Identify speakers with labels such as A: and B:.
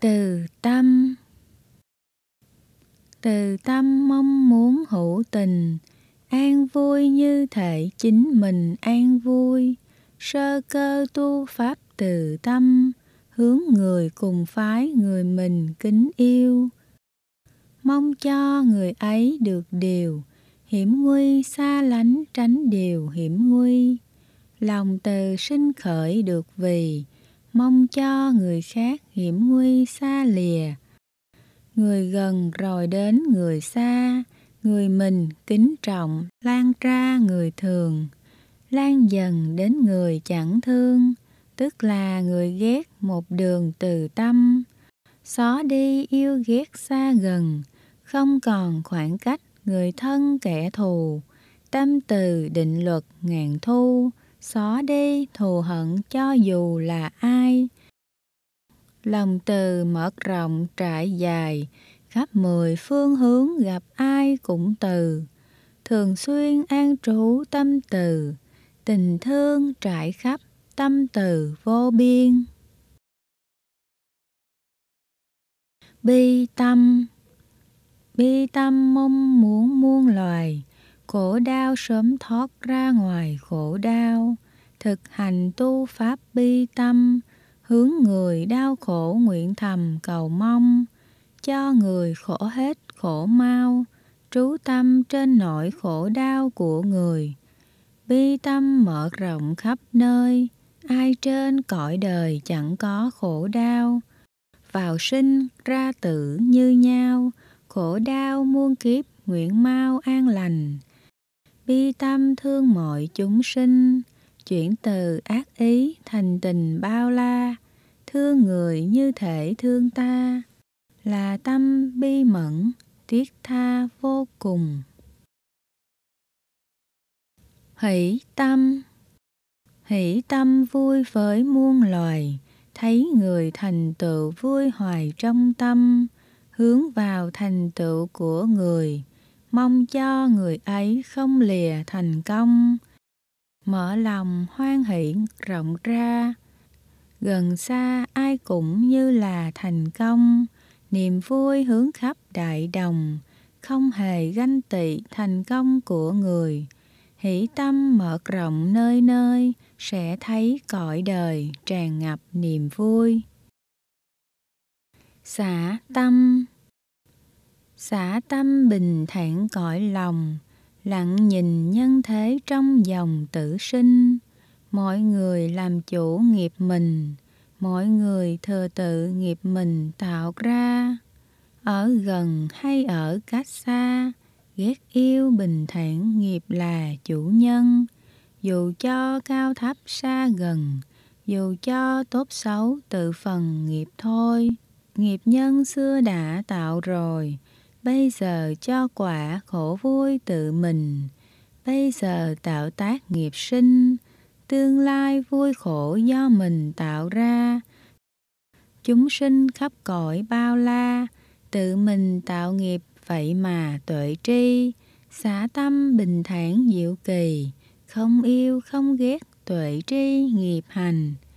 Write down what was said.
A: từ tâm từ tâm mong muốn hữu tình an vui như thể chính mình an vui sơ cơ tu pháp từ tâm hướng người cùng phái người mình kính yêu mong cho người ấy được điều hiểm nguy xa lánh tránh điều hiểm nguy lòng từ sinh khởi được vì mong cho người khác hiểm nguy xa lìa người gần rồi đến người xa người mình kính trọng lan ra người thường lan dần đến người chẳng thương tức là người ghét một đường từ tâm xó đi yêu ghét xa gần không còn khoảng cách người thân kẻ thù tâm từ định luật ngàn thu xóa đi thù hận cho dù là ai lòng từ mở rộng trải dài khắp mười phương hướng gặp ai cũng từ thường xuyên an trú tâm từ tình thương trải khắp tâm từ vô biên bi tâm bi tâm mong muốn muôn loài Khổ đau sớm thoát ra ngoài khổ đau, thực hành tu pháp bi tâm, hướng người đau khổ nguyện thầm cầu mong, cho người khổ hết khổ mau, trú tâm trên nỗi khổ đau của người. Bi tâm mở rộng khắp nơi, ai trên cõi đời chẳng có khổ đau. Vào sinh ra tử như nhau, khổ đau muôn kiếp nguyện mau an lành bi tâm thương mọi chúng sinh, chuyển từ ác ý thành tình bao la, thương người như thể thương ta, là tâm bi mẫn, tiết tha vô cùng. Hỷ tâm Hỷ tâm vui với muôn loài, thấy người thành tựu vui hoài trong tâm, hướng vào thành tựu của người mong cho người ấy không lìa thành công mở lòng hoan hỷ rộng ra gần xa ai cũng như là thành công niềm vui hướng khắp đại đồng không hề ganh tị thành công của người hỷ tâm mở rộng nơi nơi sẽ thấy cõi đời tràn ngập niềm vui xả tâm xả tâm bình thản cõi lòng lặng nhìn nhân thế trong dòng tử sinh mọi người làm chủ nghiệp mình mọi người thừa tự nghiệp mình tạo ra ở gần hay ở cách xa ghét yêu bình thản nghiệp là chủ nhân dù cho cao thấp xa gần dù cho tốt xấu tự phần nghiệp thôi nghiệp nhân xưa đã tạo rồi bây giờ cho quả khổ vui tự mình bây giờ tạo tác nghiệp sinh tương lai vui khổ do mình tạo ra chúng sinh khắp cõi bao la tự mình tạo nghiệp vậy mà tuệ tri xả tâm bình thản diệu kỳ không yêu không ghét tuệ tri nghiệp hành